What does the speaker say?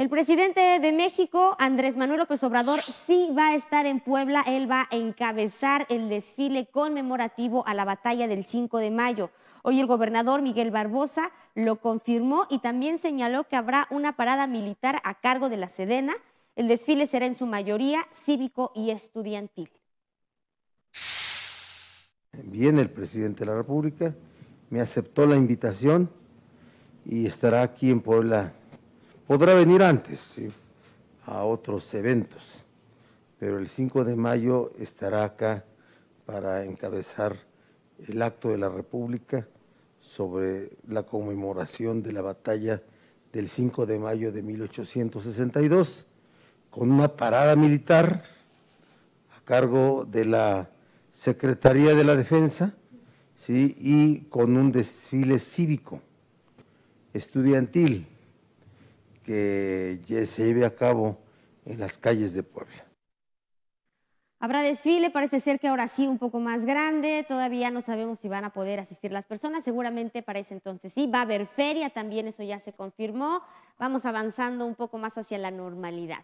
El presidente de México, Andrés Manuel López Obrador, sí va a estar en Puebla. Él va a encabezar el desfile conmemorativo a la batalla del 5 de mayo. Hoy el gobernador Miguel Barbosa lo confirmó y también señaló que habrá una parada militar a cargo de la Sedena. El desfile será en su mayoría cívico y estudiantil. Viene el presidente de la República, me aceptó la invitación y estará aquí en Puebla Podrá venir antes a otros eventos, pero el 5 de mayo estará acá para encabezar el acto de la República sobre la conmemoración de la batalla del 5 de mayo de 1862, con una parada militar a cargo de la Secretaría de la Defensa ¿sí? y con un desfile cívico estudiantil que se lleve a cabo en las calles de Puebla. Habrá desfile, parece ser que ahora sí un poco más grande, todavía no sabemos si van a poder asistir las personas, seguramente para ese entonces sí, va a haber feria también, eso ya se confirmó, vamos avanzando un poco más hacia la normalidad.